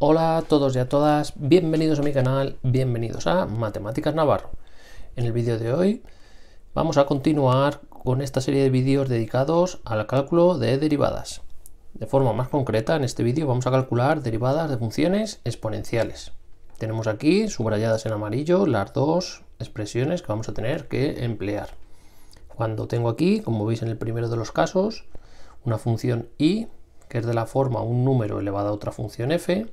Hola a todos y a todas, bienvenidos a mi canal, bienvenidos a Matemáticas Navarro. En el vídeo de hoy vamos a continuar con esta serie de vídeos dedicados al cálculo de derivadas. De forma más concreta, en este vídeo vamos a calcular derivadas de funciones exponenciales. Tenemos aquí subrayadas en amarillo las dos expresiones que vamos a tener que emplear. Cuando tengo aquí, como veis en el primero de los casos, una función y, que es de la forma un número elevado a otra función f,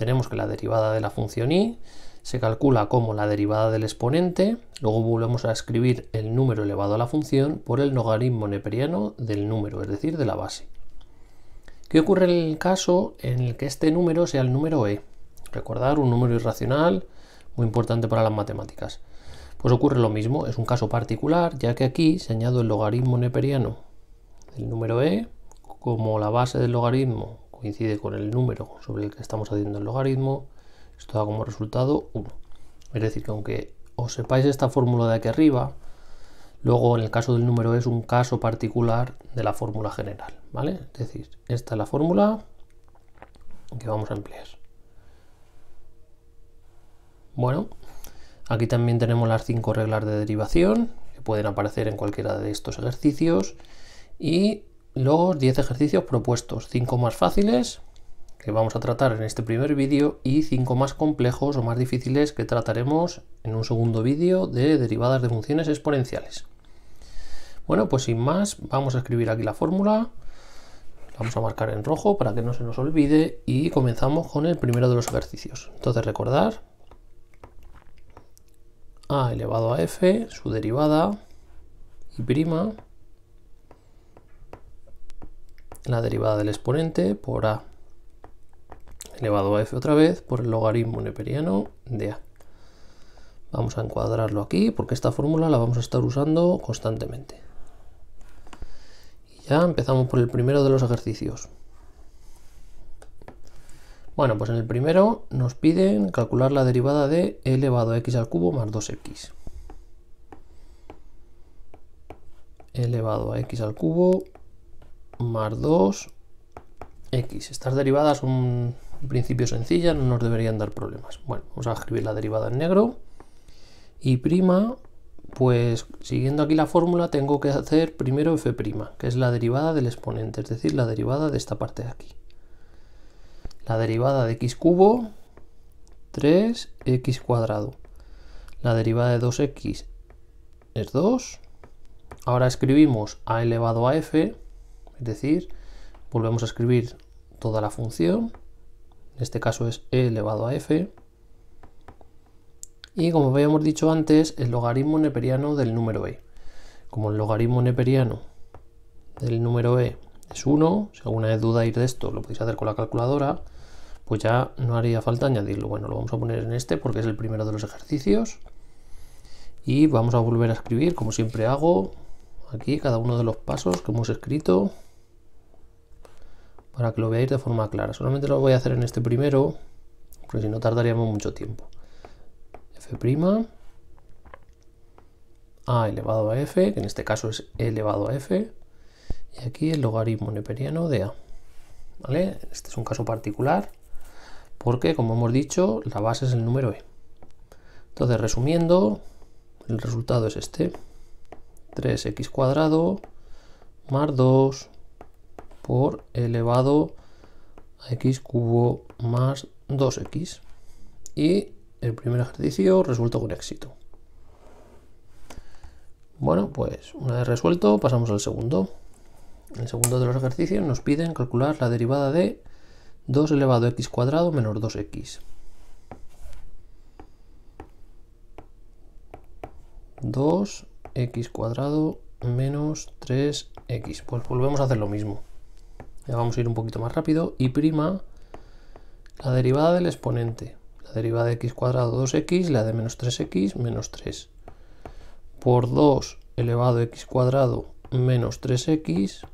tenemos que la derivada de la función y se calcula como la derivada del exponente, luego volvemos a escribir el número elevado a la función por el logaritmo neperiano del número, es decir, de la base. ¿Qué ocurre en el caso en el que este número sea el número e? Recordar, un número irracional, muy importante para las matemáticas. Pues ocurre lo mismo, es un caso particular, ya que aquí se añade el logaritmo neperiano del número e como la base del logaritmo coincide con el número sobre el que estamos haciendo el logaritmo, esto da como resultado 1. Es decir, que aunque os sepáis esta fórmula de aquí arriba, luego en el caso del número es un caso particular de la fórmula general, ¿vale? Es decir, esta es la fórmula que vamos a emplear. Bueno, aquí también tenemos las cinco reglas de derivación que pueden aparecer en cualquiera de estos ejercicios y los 10 ejercicios propuestos, 5 más fáciles que vamos a tratar en este primer vídeo y 5 más complejos o más difíciles que trataremos en un segundo vídeo de derivadas de funciones exponenciales. Bueno, pues sin más, vamos a escribir aquí la fórmula, la vamos a marcar en rojo para que no se nos olvide y comenzamos con el primero de los ejercicios. Entonces recordar a elevado a f, su derivada y prima la derivada del exponente por a elevado a f otra vez por el logaritmo neperiano de a. Vamos a encuadrarlo aquí porque esta fórmula la vamos a estar usando constantemente. Y ya empezamos por el primero de los ejercicios. Bueno, pues en el primero nos piden calcular la derivada de e elevado a x al cubo más 2x. E elevado a x al cubo más 2x. Estas derivadas son un principio sencillo, no nos deberían dar problemas. Bueno, vamos a escribir la derivada en negro. Y prima, pues siguiendo aquí la fórmula tengo que hacer primero f', que es la derivada del exponente, es decir, la derivada de esta parte de aquí. La derivada de x cubo, 3x cuadrado. La derivada de 2x es 2. Ahora escribimos a elevado a f, es decir, volvemos a escribir toda la función, en este caso es e elevado a f, y como habíamos dicho antes, el logaritmo neperiano del número e. Como el logaritmo neperiano del número e es 1, si alguna duda, ir de esto, lo podéis hacer con la calculadora, pues ya no haría falta añadirlo. Bueno, lo vamos a poner en este porque es el primero de los ejercicios. Y vamos a volver a escribir, como siempre hago, aquí cada uno de los pasos que hemos escrito para que lo veáis de forma clara. Solamente lo voy a hacer en este primero, porque si no tardaríamos mucho tiempo. F' a elevado a f, que en este caso es elevado a f, y aquí el logaritmo neperiano de a. ¿Vale? Este es un caso particular, porque como hemos dicho, la base es el número e. Entonces, resumiendo, el resultado es este. 3x cuadrado más 2 por elevado a x cubo más 2x. Y el primer ejercicio resultó con éxito. Bueno, pues una vez resuelto, pasamos al segundo. En el segundo de los ejercicios nos piden calcular la derivada de 2 elevado a x cuadrado menos 2x. 2x cuadrado menos 3x. Pues volvemos a hacer lo mismo vamos a ir un poquito más rápido, y prima la derivada del exponente, la derivada de x cuadrado 2x, la de menos 3x menos 3, por 2 elevado a x cuadrado menos 3x,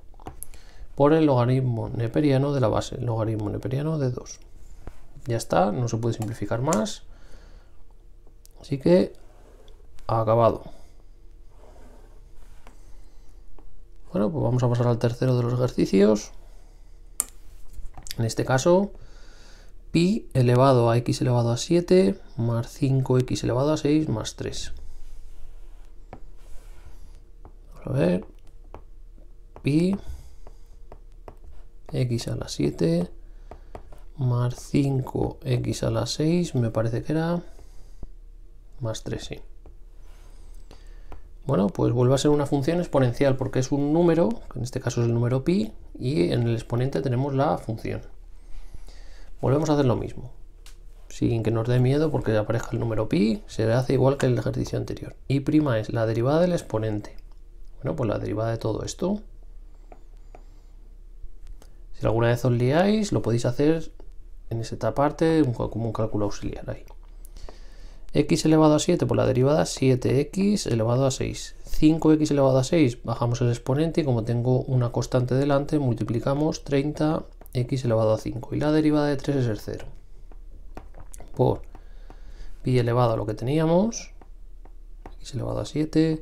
por el logaritmo neperiano de la base, el logaritmo neperiano de 2. Ya está, no se puede simplificar más, así que acabado. Bueno, pues vamos a pasar al tercero de los ejercicios. En este caso, pi elevado a x elevado a 7 más 5x elevado a 6 más 3. a ver. Pi x a la 7 más 5x a la 6 me parece que era más 3, sí. Bueno, pues vuelve a ser una función exponencial porque es un número, en este caso es el número pi, y en el exponente tenemos la función. Volvemos a hacer lo mismo. Sin que nos dé miedo porque aparezca el número pi, se hace igual que el ejercicio anterior. Y prima es la derivada del exponente. Bueno, pues la derivada de todo esto. Si alguna vez os liáis, lo podéis hacer en esta parte como un cálculo auxiliar ahí x elevado a 7 por la derivada, 7x elevado a 6. 5x elevado a 6, bajamos el exponente y como tengo una constante delante, multiplicamos 30x elevado a 5. Y la derivada de 3 es el 0. Por pi elevado a lo que teníamos, x elevado a 7,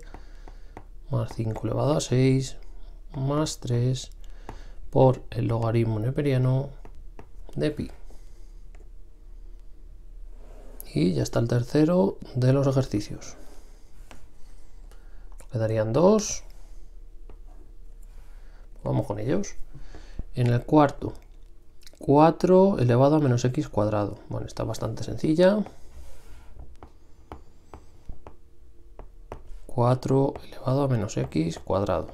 más 5 elevado a 6, más 3, por el logaritmo neperiano de pi. Y ya está el tercero de los ejercicios. Quedarían dos. Vamos con ellos. En el cuarto, 4 elevado a menos x cuadrado. Bueno, está bastante sencilla. 4 elevado a menos x cuadrado.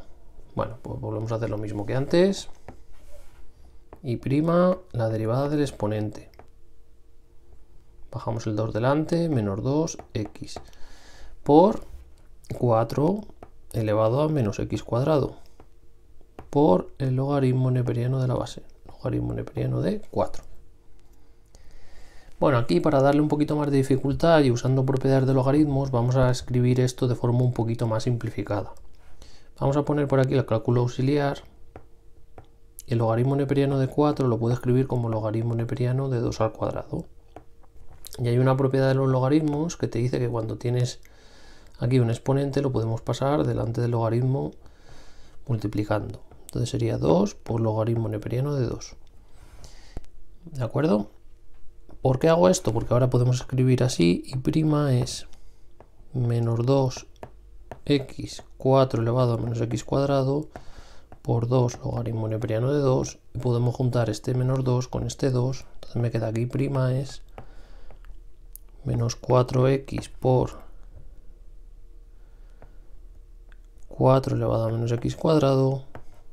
Bueno, pues volvemos a hacer lo mismo que antes. Y prima la derivada del exponente bajamos el 2 delante, menos 2x por 4 elevado a menos x cuadrado por el logaritmo neperiano de la base, logaritmo neperiano de 4. Bueno, aquí para darle un poquito más de dificultad y usando propiedades de logaritmos, vamos a escribir esto de forma un poquito más simplificada. Vamos a poner por aquí el cálculo auxiliar. El logaritmo neperiano de 4 lo puedo escribir como logaritmo neperiano de 2 al cuadrado. Y hay una propiedad de los logaritmos que te dice que cuando tienes aquí un exponente lo podemos pasar delante del logaritmo multiplicando. Entonces sería 2 por logaritmo neperiano de 2. ¿De acuerdo? ¿Por qué hago esto? Porque ahora podemos escribir así y prima es menos 2x 4 elevado a menos x cuadrado por 2 logaritmo neperiano de 2 y podemos juntar este menos 2 con este 2 entonces me queda aquí prima es menos 4x por 4 elevado a menos x cuadrado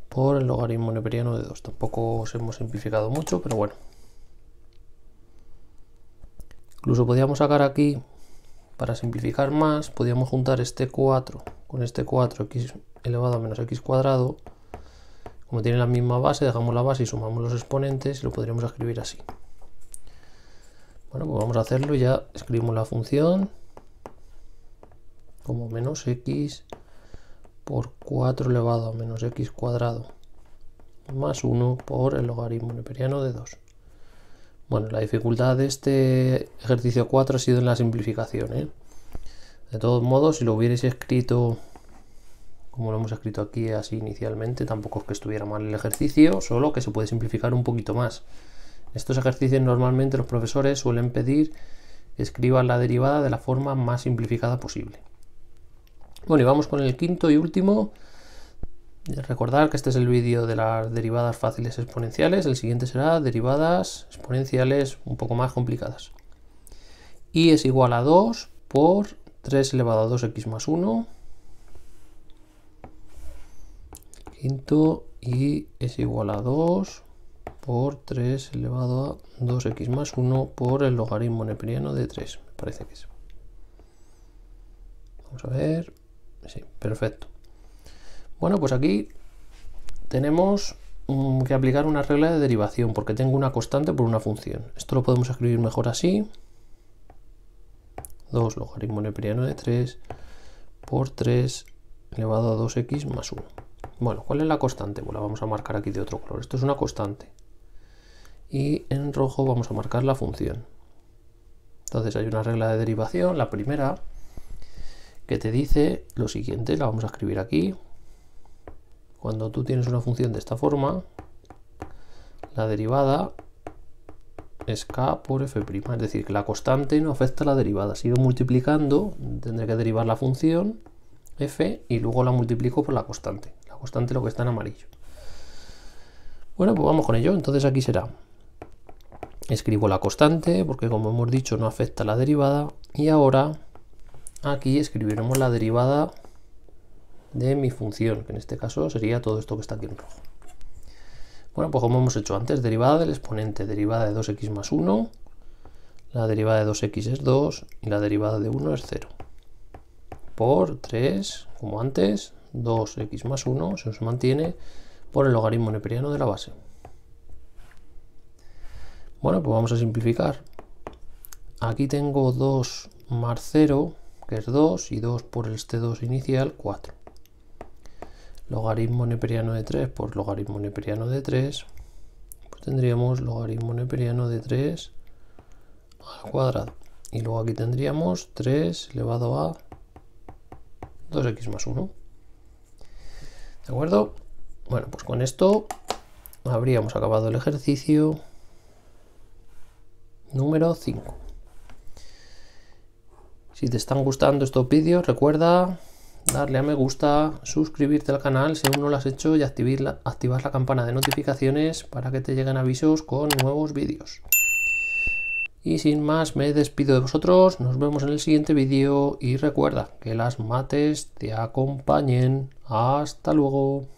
por el logaritmo neperiano de 2. Tampoco os hemos simplificado mucho, pero bueno. Incluso podríamos sacar aquí, para simplificar más, podríamos juntar este 4 con este 4x elevado a menos x cuadrado. Como tiene la misma base, dejamos la base y sumamos los exponentes y lo podríamos escribir así. Bueno, pues vamos a hacerlo ya escribimos la función como menos x por 4 elevado a menos x cuadrado más 1 por el logaritmo neperiano de 2. Bueno, la dificultad de este ejercicio 4 ha sido en la simplificación. ¿eh? De todos modos, si lo hubierais escrito como lo hemos escrito aquí así inicialmente, tampoco es que estuviera mal el ejercicio, solo que se puede simplificar un poquito más. Estos ejercicios normalmente los profesores suelen pedir que escriban la derivada de la forma más simplificada posible. Bueno, y vamos con el quinto y último. Recordar que este es el vídeo de las derivadas fáciles exponenciales. El siguiente será derivadas exponenciales un poco más complicadas. y es igual a 2 por 3 elevado a 2x más 1 quinto y es igual a 2 por 3 elevado a 2x más 1 por el logaritmo neperiano de 3, me parece que es. Vamos a ver. Sí, perfecto. Bueno, pues aquí tenemos mm, que aplicar una regla de derivación, porque tengo una constante por una función. Esto lo podemos escribir mejor así. 2 logaritmo neperiano de 3 por 3 elevado a 2x más 1. Bueno, ¿cuál es la constante? Bueno, pues la vamos a marcar aquí de otro color. Esto es una constante y en rojo vamos a marcar la función. Entonces hay una regla de derivación, la primera, que te dice lo siguiente, la vamos a escribir aquí. Cuando tú tienes una función de esta forma, la derivada es k por f', es decir, que la constante no afecta a la derivada. Sigo multiplicando, tendré que derivar la función f y luego la multiplico por la constante. La constante lo que está en amarillo. Bueno, pues vamos con ello. Entonces aquí será escribo la constante porque como hemos dicho no afecta la derivada y ahora aquí escribiremos la derivada de mi función que en este caso sería todo esto que está aquí en rojo bueno pues como hemos hecho antes derivada del exponente derivada de 2x más 1 la derivada de 2x es 2 y la derivada de 1 es 0 por 3 como antes 2x más 1 se nos mantiene por el logaritmo neperiano de la base bueno, pues vamos a simplificar. Aquí tengo 2 más 0, que es 2, y 2 por este 2 inicial, 4. Logaritmo neperiano de 3 por logaritmo neperiano de 3, pues tendríamos logaritmo neperiano de 3 al cuadrado. Y luego aquí tendríamos 3 elevado a 2x más 1. ¿De acuerdo? Bueno, pues con esto habríamos acabado el ejercicio número 5. Si te están gustando estos vídeos, recuerda darle a me gusta, suscribirte al canal si aún no lo has hecho y activar la, activar la campana de notificaciones para que te lleguen avisos con nuevos vídeos. Y sin más, me despido de vosotros, nos vemos en el siguiente vídeo y recuerda que las mates te acompañen. Hasta luego.